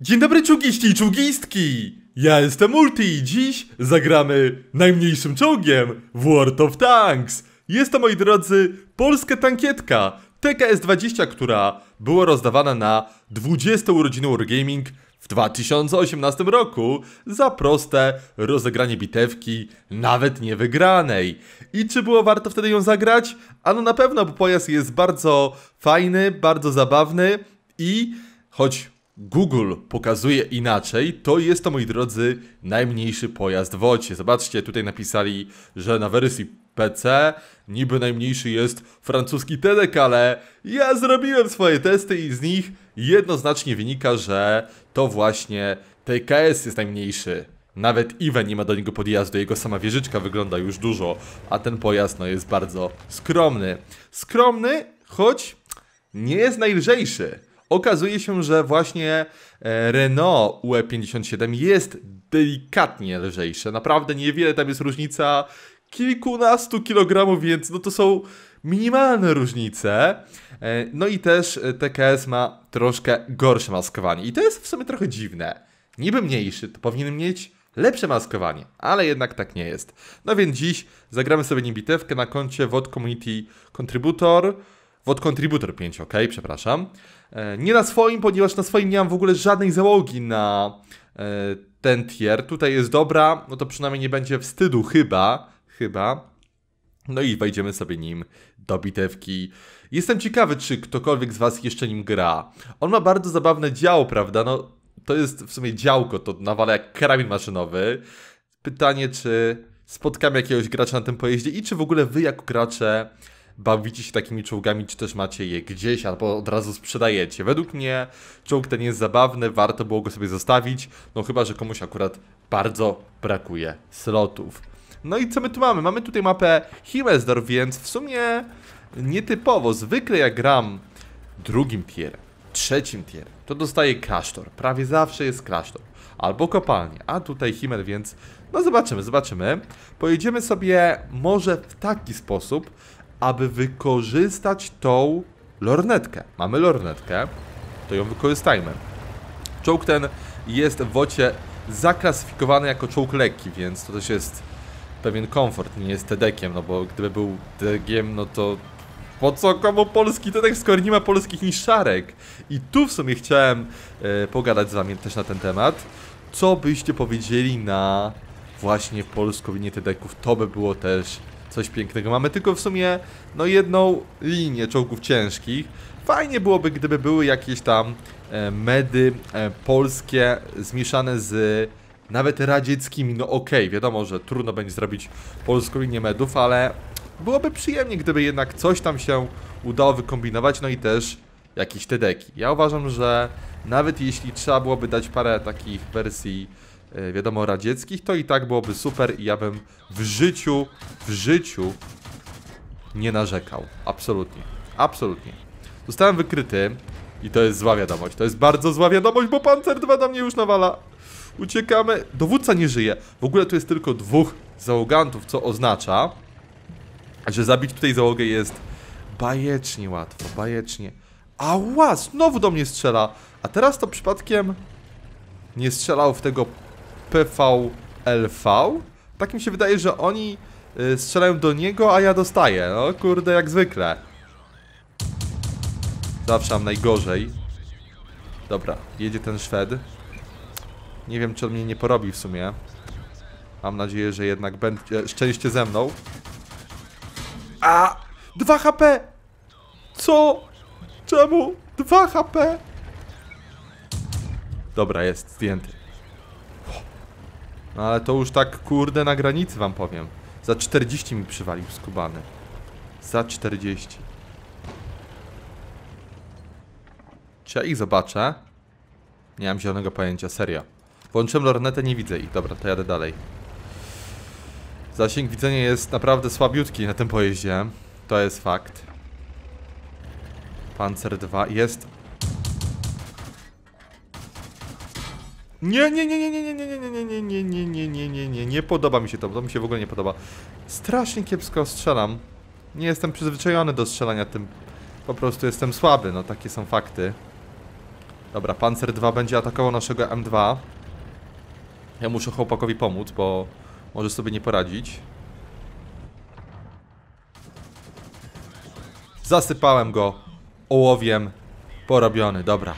Dzień dobry czugiści i czugistki! Ja jestem Multi i dziś zagramy najmniejszym czołgiem w World of Tanks. Jest to, moi drodzy, polska tankietka TKS-20, która była rozdawana na 20 urodziny Wargaming w 2018 roku za proste rozegranie bitewki, nawet niewygranej. I czy było warto wtedy ją zagrać? Ano na pewno, bo pojazd jest bardzo fajny, bardzo zabawny i choć Google pokazuje inaczej, to jest to, moi drodzy, najmniejszy pojazd w ocie. Zobaczcie, tutaj napisali, że na wersji PC niby najmniejszy jest francuski Tedek, ale ja zrobiłem swoje testy i z nich jednoznacznie wynika, że to właśnie TKS jest najmniejszy. Nawet Iwe nie ma do niego podjazdu, jego sama wieżyczka wygląda już dużo, a ten pojazd no, jest bardzo skromny. Skromny, choć nie jest najlżejszy. Okazuje się, że właśnie e, Renault UE57 jest delikatnie lżejsze. Naprawdę niewiele tam jest różnica, kilkunastu kilogramów, więc no to są minimalne różnice. E, no i też e, TKS ma troszkę gorsze maskowanie. I to jest w sumie trochę dziwne. Niby mniejszy, to powinien mieć lepsze maskowanie, ale jednak tak nie jest. No więc dziś zagramy sobie nim bitewkę na koncie VOD Community Contributor. VOD Contributor 5, ok, przepraszam. E, nie na swoim, ponieważ na swoim nie mam w ogóle żadnej załogi na e, ten tier. Tutaj jest dobra, no to przynajmniej nie będzie wstydu, chyba, chyba. No i wejdziemy sobie nim do bitewki. Jestem ciekawy, czy ktokolwiek z Was jeszcze nim gra. On ma bardzo zabawne działo, prawda? No, to jest w sumie działko, to nawala jak karabin maszynowy. Pytanie, czy spotkam jakiegoś gracza na tym pojeździe i czy w ogóle Wy jako gracze bawicie się takimi czołgami, czy też macie je gdzieś, albo od razu sprzedajecie. Według mnie czołg ten jest zabawny, warto było go sobie zostawić, no chyba, że komuś akurat bardzo brakuje slotów. No i co my tu mamy? Mamy tutaj mapę Himmeldorf, więc w sumie nietypowo. Zwykle jak gram drugim tierem, trzecim tierem, to dostaję klasztor. Prawie zawsze jest klasztor. Albo kopalnie, a tutaj Himmel, więc no zobaczymy, zobaczymy. Pojedziemy sobie może w taki sposób, aby wykorzystać tą lornetkę. Mamy lornetkę, to ją wykorzystajmy. Czołg ten jest w wocie zaklasyfikowany jako czołg lekki, więc to też jest pewien komfort, nie jest tedekiem, no bo gdyby był TDkiem, no to po co komu polski TDek, skoro nie ma polskich szarek. I tu w sumie chciałem e, pogadać z wami też na ten temat. Co byście powiedzieli na właśnie polsko linię TDków? To by było też coś pięknego. Mamy tylko w sumie no jedną linię czołgów ciężkich. Fajnie byłoby, gdyby były jakieś tam e, medy e, polskie zmieszane z nawet radzieckimi. No okej, okay, wiadomo, że trudno będzie zrobić polską linię medów, ale byłoby przyjemnie, gdyby jednak coś tam się udało wykombinować, no i też jakieś te deki. Ja uważam, że nawet jeśli trzeba byłoby dać parę takich wersji E, wiadomo, radzieckich, to i tak byłoby super i ja bym w życiu, w życiu nie narzekał. Absolutnie. Absolutnie. Zostałem wykryty i to jest zła wiadomość. To jest bardzo zła wiadomość, bo Panzer 2 do mnie już nawala. Uciekamy. Dowódca nie żyje. W ogóle tu jest tylko dwóch załogantów, co oznacza, że zabić tutaj załogę jest bajecznie łatwo, bajecznie. Ała, znowu do mnie strzela. A teraz to przypadkiem nie strzelał w tego PVLV. Tak mi się wydaje, że oni y, strzelają do niego, a ja dostaję. No kurde, jak zwykle. Zawsze mam najgorzej. Dobra, jedzie ten Szwed. Nie wiem, czy on mnie nie porobi w sumie. Mam nadzieję, że jednak będzie e, szczęście ze mną. A! 2 HP! Co? Czemu? 2 HP! Dobra, jest zdjęty. No ale to już tak kurde na granicy wam powiem. Za 40 mi przywalił skubany. Za 40. Czy ja ich zobaczę? Nie mam zielonego pojęcia, serio. Włączyłem lornetę, nie widzę ich. Dobra, to jadę dalej. Zasięg widzenia jest naprawdę słabiutki na tym pojeździe. To jest fakt. Panzer 2 jest Nie, nie, nie, nie, nie, nie, nie, nie, nie, nie, nie, nie, nie, nie, nie, nie, nie podoba mi się to, to mi się w ogóle nie podoba. Strasznie kiepsko strzelam. Nie jestem przyzwyczajony do strzelania tym. Po prostu jestem słaby, no takie są fakty. Dobra, Panzer 2 będzie atakował naszego M2. Ja muszę chłopakowi pomóc, bo może sobie nie poradzić. Zasypałem go ołowiem porobiony, dobra.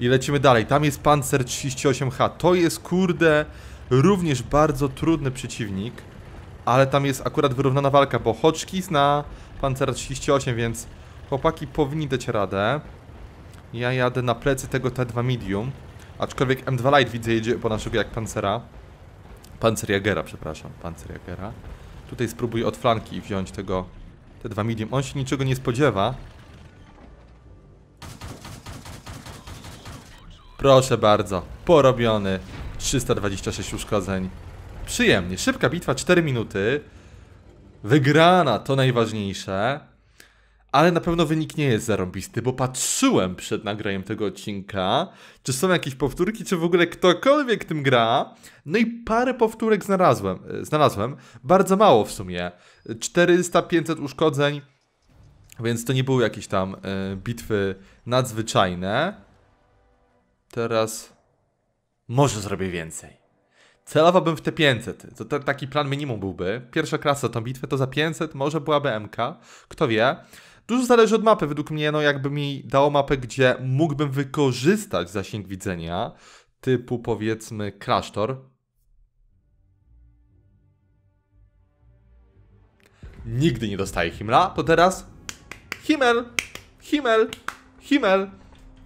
I lecimy dalej. Tam jest Panzer 38H. To jest, kurde, również bardzo trudny przeciwnik. Ale tam jest akurat wyrównana walka, bo Hoczki zna Panzer 38, więc chłopaki powinni dać radę. Ja jadę na plecy tego T2 Medium. Aczkolwiek M2 Light widzę jedzie po naszego jak Pancera. Jagera, przepraszam. Jagera. Tutaj spróbuj od flanki wziąć tego T2 Medium. On się niczego nie spodziewa. Proszę bardzo, porobiony 326 uszkodzeń Przyjemnie, szybka bitwa, 4 minuty Wygrana, to najważniejsze ale na pewno wynik nie jest zarąbisty, bo patrzyłem przed nagraniem tego odcinka, czy są jakieś powtórki, czy w ogóle ktokolwiek tym gra. No i parę powtórek znalazłem. E, znalazłem. Bardzo mało w sumie. 400-500 uszkodzeń, więc to nie były jakieś tam y, bitwy nadzwyczajne. Teraz może zrobię więcej. Celowałbym w te 500. To, taki plan minimum byłby. Pierwsza klasa tą bitwę to za 500, może byłaby MK. Kto wie. Dużo zależy od mapy. Według mnie, no jakby mi dało mapę, gdzie mógłbym wykorzystać zasięg widzenia, typu powiedzmy klasztor. Nigdy nie dostaję Himla, to teraz Himmel, Himmel, Himmel.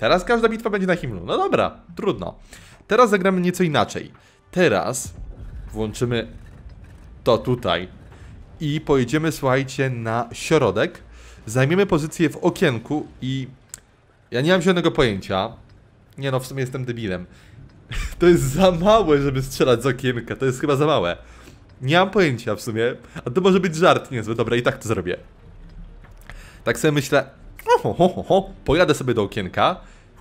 Teraz każda bitwa będzie na himlu. No dobra, trudno. Teraz zagramy nieco inaczej. Teraz włączymy to tutaj i pojedziemy, słuchajcie, na środek. Zajmiemy pozycję w okienku i... Ja nie mam żadnego pojęcia. Nie no, w sumie jestem debilem. To jest za małe, żeby strzelać z okienka. To jest chyba za małe. Nie mam pojęcia w sumie. A to może być żart niezły. Dobra, i tak to zrobię. Tak sobie myślę... Oho, oho, oho. Pojadę sobie do okienka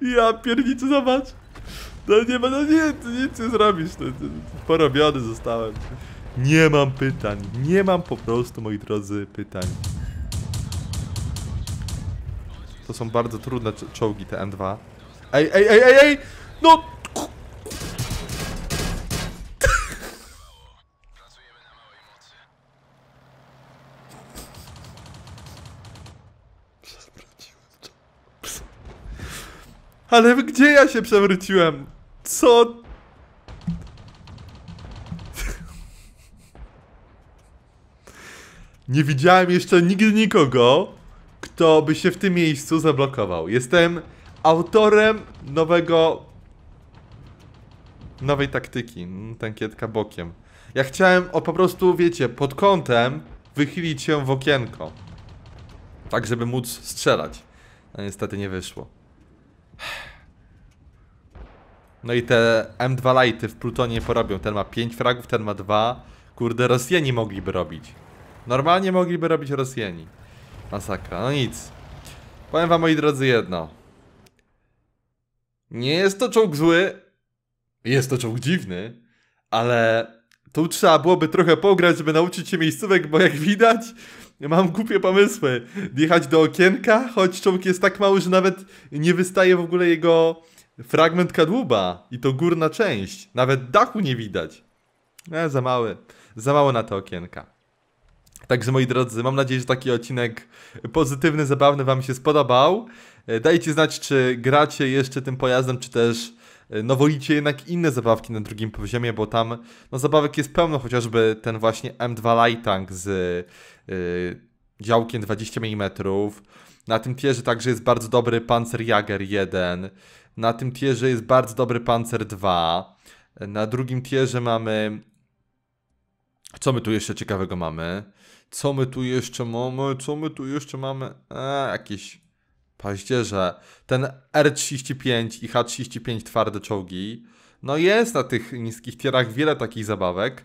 ja pierniczę, zobacz. No nie ma, no nie, nic nie zrobisz. No, porobiony zostałem. Nie mam pytań. Nie mam po prostu, moi drodzy, pytań. To są bardzo trudne czołgi, te M2. Ej, ej, ej, ej, ej! No! Ale gdzie ja się przewróciłem? Co? Nie widziałem jeszcze nigdy nikogo, kto by się w tym miejscu zablokował. Jestem autorem nowego... Nowej taktyki. Tankietka bokiem. Ja chciałem o po prostu, wiecie, pod kątem wychylić się w okienko. Tak, żeby móc strzelać. A no, niestety nie wyszło. No i te M2 Lighty w Plutonie porobią. Ten ma 5 fragów, ten ma 2. Kurde, Rosjani mogliby robić. Normalnie mogliby robić Rosjani. Masakra, no nic. Powiem wam, moi drodzy, jedno. Nie jest to czołg zły. Jest to czołg dziwny. Ale tu trzeba byłoby trochę pograć, żeby nauczyć się miejscówek, bo jak widać, Mam głupie pomysły. Jechać do okienka, choć czołg jest tak mały, że nawet nie wystaje w ogóle jego fragment kadłuba. I to górna część. Nawet dachu nie widać. E, za mały. Za mało na te okienka. Także moi drodzy, mam nadzieję, że taki odcinek pozytywny, zabawny wam się spodobał. E, dajcie znać, czy gracie jeszcze tym pojazdem, czy też E, no wolicie jednak inne zabawki na drugim poziomie, bo tam no, zabawek jest pełno, chociażby ten właśnie M2 Light Tank z e, działkiem 20 mm. Na tym tierze także jest bardzo dobry Panzer Jager 1. Na tym tierze jest bardzo dobry Panzer 2. Na drugim tierze mamy. Co my tu jeszcze ciekawego mamy? Co my tu jeszcze mamy? Co my tu jeszcze mamy? A, e, jakieś paździerze, ten R35 i H35 twarde czołgi. No jest na tych niskich tierach wiele takich zabawek,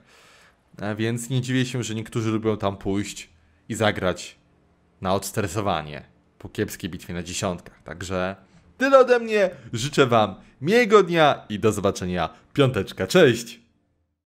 e, więc nie dziwię się, że niektórzy lubią tam pójść i zagrać na odstresowanie po kiepskiej bitwie na dziesiątkach. Także tyle ode mnie, życzę Wam miłego dnia i do zobaczenia. Piąteczka, cześć!